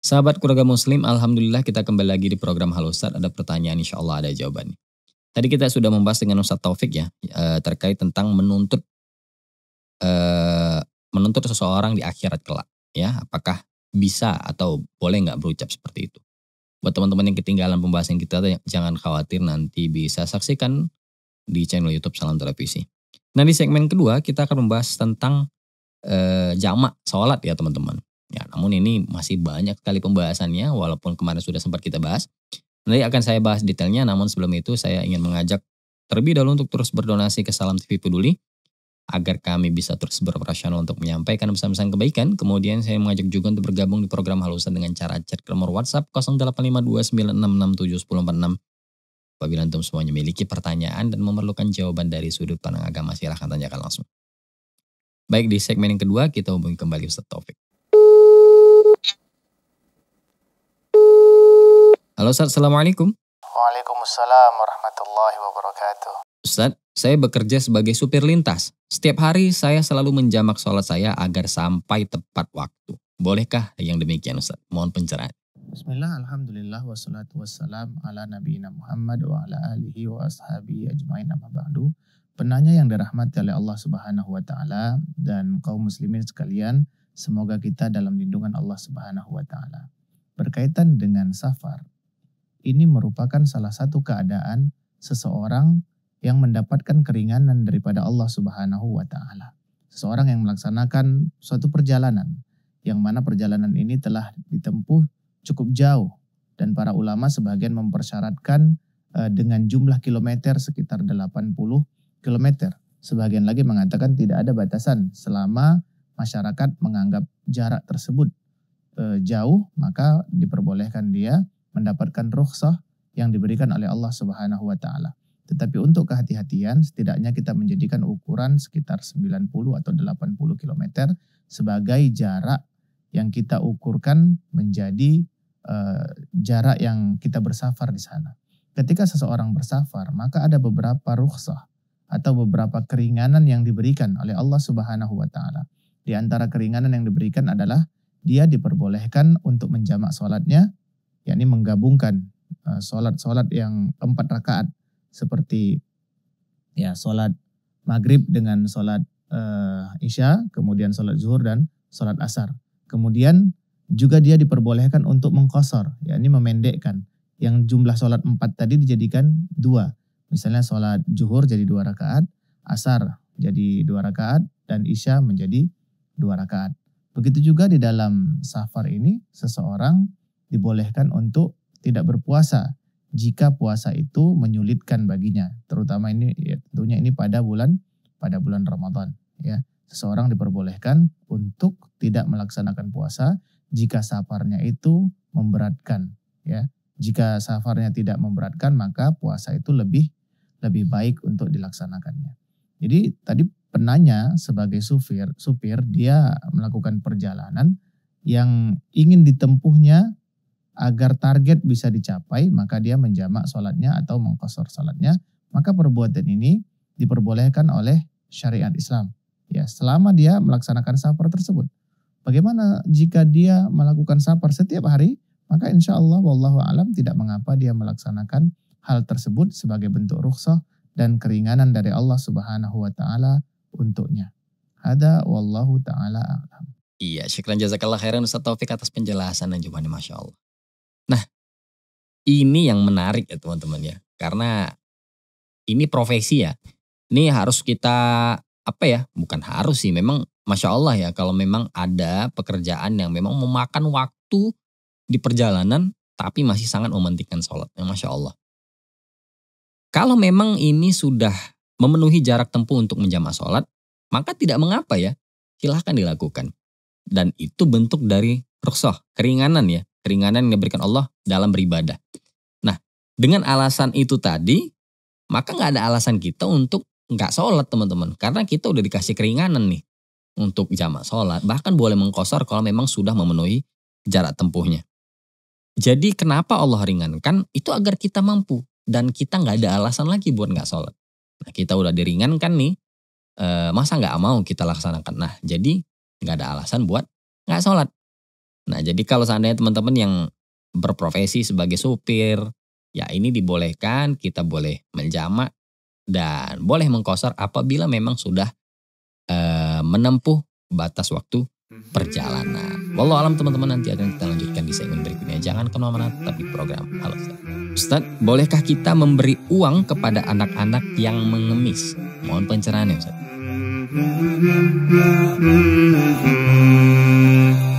Sahabat keluarga muslim, Alhamdulillah kita kembali lagi di program Halo Ustaz. Ada pertanyaan insya Allah ada jawabannya. Tadi kita sudah membahas dengan Ustaz Taufik ya, eh, terkait tentang menuntut eh, menuntut seseorang di akhirat kelak. ya Apakah bisa atau boleh nggak berucap seperti itu. Buat teman-teman yang ketinggalan pembahasan kita, jangan khawatir nanti bisa saksikan di channel YouTube Salam Televisi. Nah di segmen kedua kita akan membahas tentang e, eh, jamak sholat ya teman-teman. Ya namun ini masih banyak sekali pembahasannya walaupun kemarin sudah sempat kita bahas. Nanti akan saya bahas detailnya namun sebelum itu saya ingin mengajak terlebih dahulu untuk terus berdonasi ke Salam TV Peduli agar kami bisa terus beroperasional untuk menyampaikan pesan-pesan kebaikan. Kemudian saya mengajak juga untuk bergabung di program Halusan dengan cara chat ke nomor WhatsApp 085296671046. Apabila antum semuanya memiliki pertanyaan dan memerlukan jawaban dari sudut pandang agama, silahkan tanyakan langsung. Baik, di segmen yang kedua kita hubungi kembali Ustaz Taufik. Halo Ustaz, Assalamualaikum. Waalaikumsalam warahmatullahi wabarakatuh. Ustadz, saya bekerja sebagai supir lintas. Setiap hari saya selalu menjamak sholat saya agar sampai tepat waktu. Bolehkah yang demikian Ustaz? Mohon pencerahan. Bismillah, Alhamdulillah, wassalatu wassalam ala Nabi Muhammad wa ala alihi wa ashabi ajmain amma ba'du. Penanya yang dirahmati oleh Allah subhanahu wa ta'ala dan kaum muslimin sekalian, semoga kita dalam lindungan Allah subhanahu wa ta'ala. Berkaitan dengan safar, ini merupakan salah satu keadaan seseorang yang mendapatkan keringanan daripada Allah Subhanahu wa taala. Seseorang yang melaksanakan suatu perjalanan yang mana perjalanan ini telah ditempuh cukup jauh dan para ulama sebagian mempersyaratkan eh, dengan jumlah kilometer sekitar 80 kilometer. Sebagian lagi mengatakan tidak ada batasan selama masyarakat menganggap jarak tersebut eh, jauh maka diperbolehkan dia mendapatkan rukhsah yang diberikan oleh Allah Subhanahu wa taala. Tetapi untuk kehati-hatian, setidaknya kita menjadikan ukuran sekitar 90 atau 80 km sebagai jarak yang kita ukurkan menjadi uh, jarak yang kita bersafar di sana. Ketika seseorang bersafar, maka ada beberapa rukhsah atau beberapa keringanan yang diberikan oleh Allah Subhanahu wa taala. Di antara keringanan yang diberikan adalah dia diperbolehkan untuk menjamak sholatnya, yakni menggabungkan eh, sholat-sholat yang empat rakaat seperti ya sholat maghrib dengan sholat uh, isya, kemudian sholat zuhur dan sholat asar. Kemudian juga dia diperbolehkan untuk mengkosor, ya yakni memendekkan. Yang jumlah sholat empat tadi dijadikan dua. Misalnya sholat zuhur jadi dua rakaat, asar jadi dua rakaat, dan isya menjadi dua rakaat. Begitu juga di dalam safar ini, seseorang dibolehkan untuk tidak berpuasa jika puasa itu menyulitkan baginya, terutama ini ya, tentunya ini pada bulan pada bulan Ramadan ya. Seseorang diperbolehkan untuk tidak melaksanakan puasa jika safarnya itu memberatkan ya. Jika safarnya tidak memberatkan maka puasa itu lebih lebih baik untuk dilaksanakannya. Jadi tadi penanya sebagai supir supir dia melakukan perjalanan yang ingin ditempuhnya agar target bisa dicapai maka dia menjamak sholatnya atau mengkosor sholatnya maka perbuatan ini diperbolehkan oleh syariat Islam ya selama dia melaksanakan safar tersebut bagaimana jika dia melakukan safar setiap hari maka insya Allah wallahu alam tidak mengapa dia melaksanakan hal tersebut sebagai bentuk rukhsah dan keringanan dari Allah Subhanahu wa taala untuknya. Ada wallahu taala alam. Iya, syukran jazakallah khairan Ustaz Taufik atas penjelasan dan jawabannya Masya Allah. Nah, ini yang menarik ya teman-teman ya. Karena ini profesi ya. Ini harus kita apa ya? Bukan harus sih, memang masya Allah ya. Kalau memang ada pekerjaan yang memang memakan waktu di perjalanan, tapi masih sangat mementingkan sholat. Ya, masya Allah. Kalau memang ini sudah memenuhi jarak tempuh untuk menjamah sholat, maka tidak mengapa ya. Silahkan dilakukan. Dan itu bentuk dari rukshoh, keringanan ya keringanan yang diberikan Allah dalam beribadah. Nah, dengan alasan itu tadi, maka nggak ada alasan kita untuk nggak sholat teman-teman. Karena kita udah dikasih keringanan nih untuk jamak sholat. Bahkan boleh mengkosor kalau memang sudah memenuhi jarak tempuhnya. Jadi kenapa Allah ringankan? Itu agar kita mampu. Dan kita nggak ada alasan lagi buat nggak sholat. Nah kita udah diringankan nih. Eh, masa nggak mau kita laksanakan? Nah jadi nggak ada alasan buat nggak sholat. Nah, jadi kalau seandainya teman-teman yang berprofesi sebagai supir, ya ini dibolehkan, kita boleh menjamak dan boleh mengkosor apabila memang sudah e, menempuh batas waktu mhm. perjalanan. Walau alam teman-teman nanti akan kita lanjutkan di segmen berikutnya. Jangan kemana-mana, tapi program Halo Ustadz, bolehkah kita memberi uang kepada anak-anak yang mengemis? Mohon pencerahan ya Ustaz. Mhm.